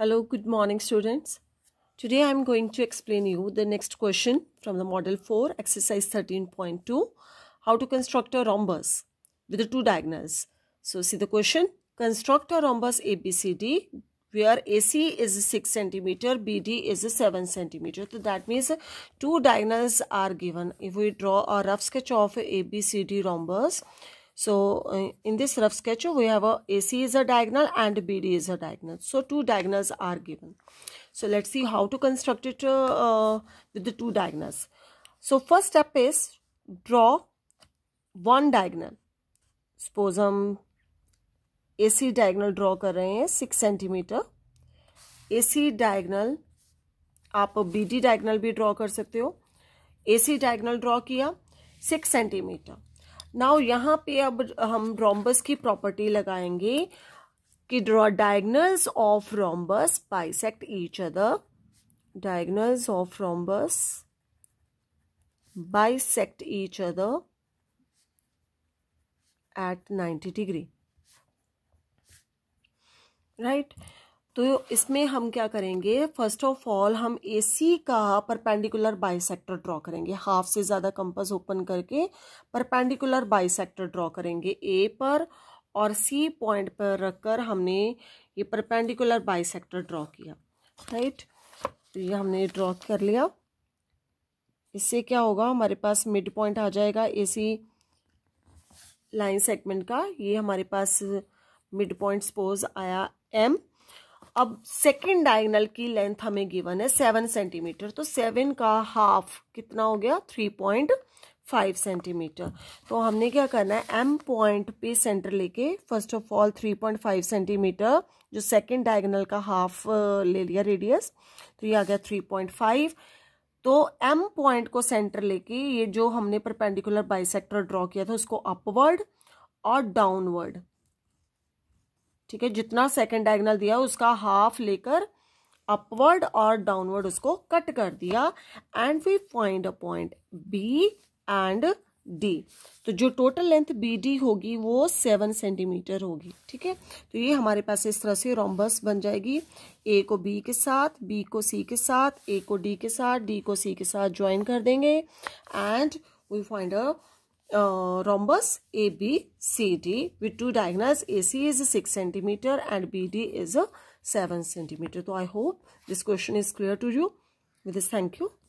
Hello, good morning students. Today I am going to explain you the next question from the model 4 exercise 13.2 how to construct a rhombus with the two diagonals. So see the question construct a rhombus ABCD where AC is 6 centimeter, BD is 7 centimeter. So that means two diagonals are given. If we draw a rough sketch of ABCD rhombus So uh, in this rough sketch we have a AC is a diagonal and BD is a diagonal. So two diagonals are given. So let's see how to construct it uh, uh, with the two diagonals. So first step is draw one diagonal. Suppose हम AC diagonal draw kar rahe hain 6 cm AC diagonal aap BD diagonal bhi draw kar sakte ho AC diagonal draw kiya 6 cm now यहाँ पे अब हम rhombus की property लगाएंगे कि draw diagonals of rhombus bisect each other diagonals of rhombus bisect each other at 90 degree right तो इसमें हम क्या करेंगे फर्स्ट ऑफ ऑल हम एसी का परपेंडिकुलर बाइसेक्टर ड्रॉ करेंगे हाफ से ज़्यादा कंपस ओपन करके परपेंडिकुलर बाइसेक्टर ड्रॉ करेंगे ए पर और सी पॉइंट पर रखकर हमने ये परपेंडिकुलर बाइसेक्टर ड्रॉ किया राइट तो ये हमने ड्रॉ कर लिया इससे क्या होगा हमारे पास मिड पॉइंट आ जाएगा सी लाइन सेगमेंट का ये हमारे पास मिड पॉइंट सपोज आया एम अब सेकेंड डायगनल की लेंथ हमें गिवन है सेवन सेंटीमीटर तो सेवन का हाफ कितना हो गया थ्री पॉइंट फाइव सेंटीमीटर तो हमने क्या करना है एम पॉइंट पे सेंटर लेके first of all three point five centimetre जो सेकेंड डायगनल का हाफ uh, ले लिया रेडियस तो ये आ गया थ्री पॉइंट फाइव तो एम पॉइंट को सेंटर लेके ये जो हमने परपेंडिकुलर बाइसेक्टर ड्रॉ किया था उसको अपवर्ड और डाउनवर्ड ठीक है जितना सेकंड डायगनल दिया उसका हाफ लेकर अपवर्ड और डाउनवर्ड उसको कट कर दिया and we find a point B and D तो जो टोटल लेंथ बी डी होगी वो सेवन सेंटीमीटर होगी ठीक है तो ये हमारे पास इस तरह से रोम्बस बन जाएगी ए को बी के साथ बी को सी के साथ ए को डी के साथ डी को सी के साथ ज्वाइन कर देंगे and we find a uh, rhombus ABCD with two diagonals AC is 6 centimeter and BD is a 7 centimeter. So I hope this question is clear to you. With this, thank you.